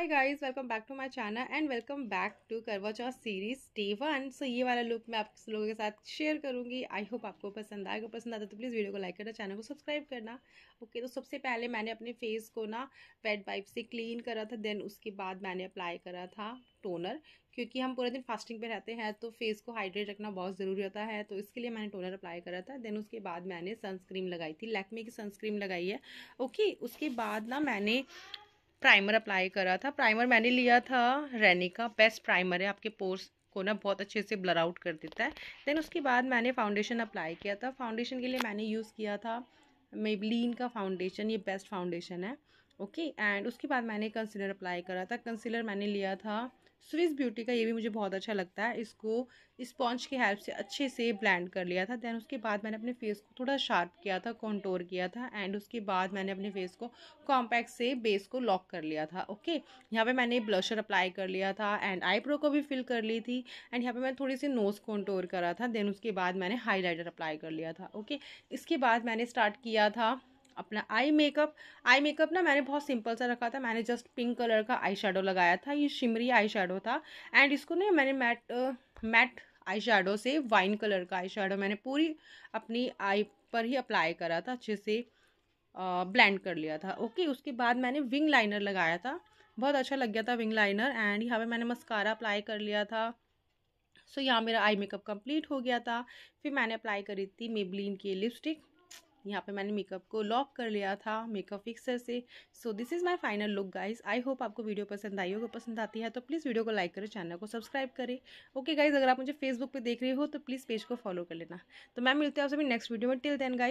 hi guys welcome back to my channel and welcome back to Karva Chauth series day one so ये वाला look मैं आप लोगों के साथ शेयर करूंगी आई होप आपको पसंद अगर पसंद आता तो प्लीज़ वीडियो को लाइक करना चैनल को सब्सक्राइब करना ओके okay, तो सबसे पहले मैंने अपने फेस को ना पेड वाइप से क्लीन करा था देन उसके बाद मैंने अप्लाई करा था टोनर क्योंकि हम पूरे दिन फास्टिंग पे रहते हैं तो फेस को हाइड्रेट रखना बहुत ज़रूरी होता है तो इसके लिए मैंने टोनर अप्लाई करा था देन उसके बाद मैंने सनस्क्रीन लगाई थी लैक्मे की सनस्क्रीन लगाई है ओके उसके बाद ना मैंने प्राइमर अप्लाई करा था प्राइमर मैंने लिया था रेनी का बेस्ट प्राइमर है आपके पोर्स को ना बहुत अच्छे से ब्लर आउट कर देता है देन उसके बाद मैंने फाउंडेशन अप्लाई किया था फाउंडेशन के लिए मैंने यूज़ किया था मेबलिन का फाउंडेशन ये बेस्ट फाउंडेशन है ओके एंड उसके बाद मैंने कंसीलर अप्लाई करा था कंसीलर मैंने लिया था स्विस ब्यूटी का ये भी मुझे बहुत अच्छा लगता है इसको स्पॉन्ज की हेल्प से अच्छे से ब्लेंड कर लिया था देन उसके बाद मैंने अपने फेस को थोड़ा शार्प किया था कॉन्टोर किया था एंड उसके बाद मैंने अपने फेस को कॉम्पैक्ट से बेस को लॉक कर लिया था ओके यहाँ पे मैंने ब्लशर अप्लाई कर लिया था एंड आईब्रो को भी फिल कर ली थी एंड यहाँ पर मैंने थोड़ी सी नोज कॉन्टोर करा था देन उसके बाद मैंने हाईलाइटर अप्लाई कर लिया था ओके इसके बाद मैंने स्टार्ट किया था अपना आई मेकअप आई मेकअप ना मैंने बहुत सिंपल सा रखा था मैंने जस्ट पिंक कलर का आई शेडो लगाया था ये शिमरी आई शेडो था एंड इसको ना मैंने मैट मैट आई शेडो से वाइन कलर का आई शेडो मैंने पूरी अपनी आई पर ही अप्लाई करा था अच्छे से ब्लेंड कर लिया था ओके उसके बाद मैंने विंग लाइनर लगाया था बहुत अच्छा लग गया था विंग लाइनर एंड यहाँ पे मैंने मस्कारा अप्लाई कर लिया था सो so, यहाँ मेरा आई मेकअप कंप्लीट हो गया था फिर मैंने अप्लाई करी थी मेबलिन की लिपस्टिक यहाँ पे मैंने मेकअप को लॉक कर लिया था मेकअप फिक्सर से so this is my final look guys I hope आपको वीडियो पसंद आई होगा पसंद आती है तो प्लीज़ वीडियो को लाइक करें चैनल को सब्सक्राइब करें ओके गाइज अगर आप मुझे फेसबुक पे देख रहे हो तो प्लीज़ पेज को फॉलो कर लेना तो मैं मिलती हूँ आप सभी नेक्स्ट वीडियो में टिल देन गाइज